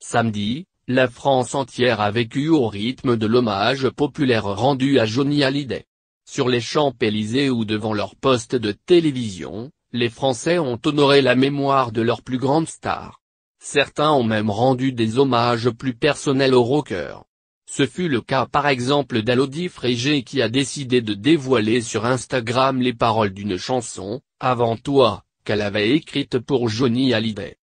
Samedi, la France entière a vécu au rythme de l'hommage populaire rendu à Johnny Hallyday. Sur les Champs-Élysées ou devant leur poste de télévision, les Français ont honoré la mémoire de leur plus grande star. Certains ont même rendu des hommages plus personnels aux rockers. Ce fut le cas par exemple d'Alodie Frégé qui a décidé de dévoiler sur Instagram les paroles d'une chanson, Avant toi, qu'elle avait écrite pour Johnny Hallyday.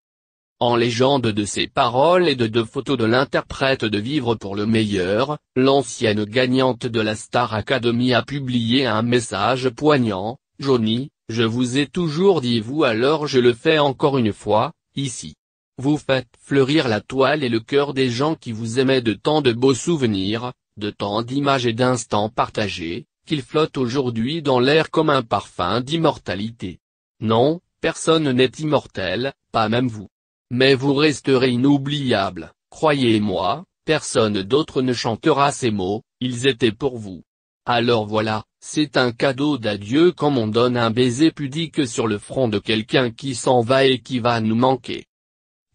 En légende de ses paroles et de deux photos de l'interprète de Vivre pour le meilleur, l'ancienne gagnante de la Star Academy a publié un message poignant, Johnny, je vous ai toujours dit vous alors je le fais encore une fois, ici. Vous faites fleurir la toile et le cœur des gens qui vous aimaient de tant de beaux souvenirs, de tant d'images et d'instants partagés, qu'ils flottent aujourd'hui dans l'air comme un parfum d'immortalité. Non, personne n'est immortel, pas même vous. Mais vous resterez inoubliable, croyez-moi, personne d'autre ne chantera ces mots, ils étaient pour vous. Alors voilà, c'est un cadeau d'adieu comme on donne un baiser pudique sur le front de quelqu'un qui s'en va et qui va nous manquer.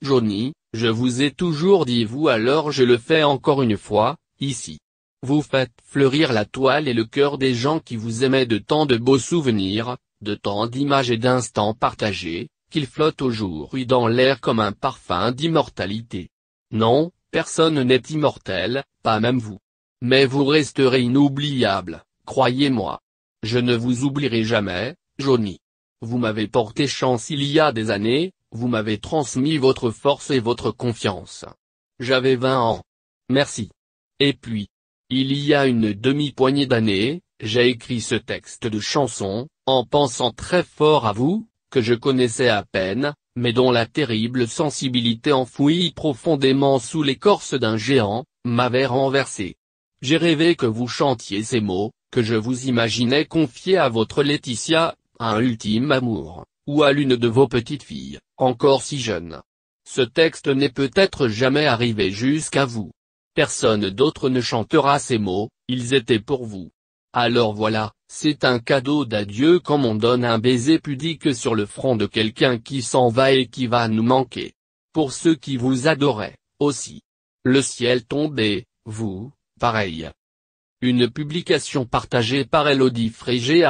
Johnny, je vous ai toujours dit vous alors je le fais encore une fois, ici. Vous faites fleurir la toile et le cœur des gens qui vous aimaient de tant de beaux souvenirs, de tant d'images et d'instants partagés, qu'il flotte et dans l'air comme un parfum d'immortalité. Non, personne n'est immortel, pas même vous. Mais vous resterez inoubliable, croyez-moi. Je ne vous oublierai jamais, Johnny. Vous m'avez porté chance il y a des années, vous m'avez transmis votre force et votre confiance. J'avais 20 ans. Merci. Et puis, il y a une demi-poignée d'années, j'ai écrit ce texte de chanson, en pensant très fort à vous, que je connaissais à peine, mais dont la terrible sensibilité enfouie profondément sous l'écorce d'un géant, m'avait renversé. J'ai rêvé que vous chantiez ces mots, que je vous imaginais confier à votre Laetitia, un ultime amour, ou à l'une de vos petites filles, encore si jeune. Ce texte n'est peut-être jamais arrivé jusqu'à vous. Personne d'autre ne chantera ces mots, ils étaient pour vous. Alors voilà, c'est un cadeau d'adieu comme on donne un baiser pudique sur le front de quelqu'un qui s'en va et qui va nous manquer. Pour ceux qui vous adoraient, aussi. Le ciel tombé, vous, pareil. Une publication partagée par Elodie Frégé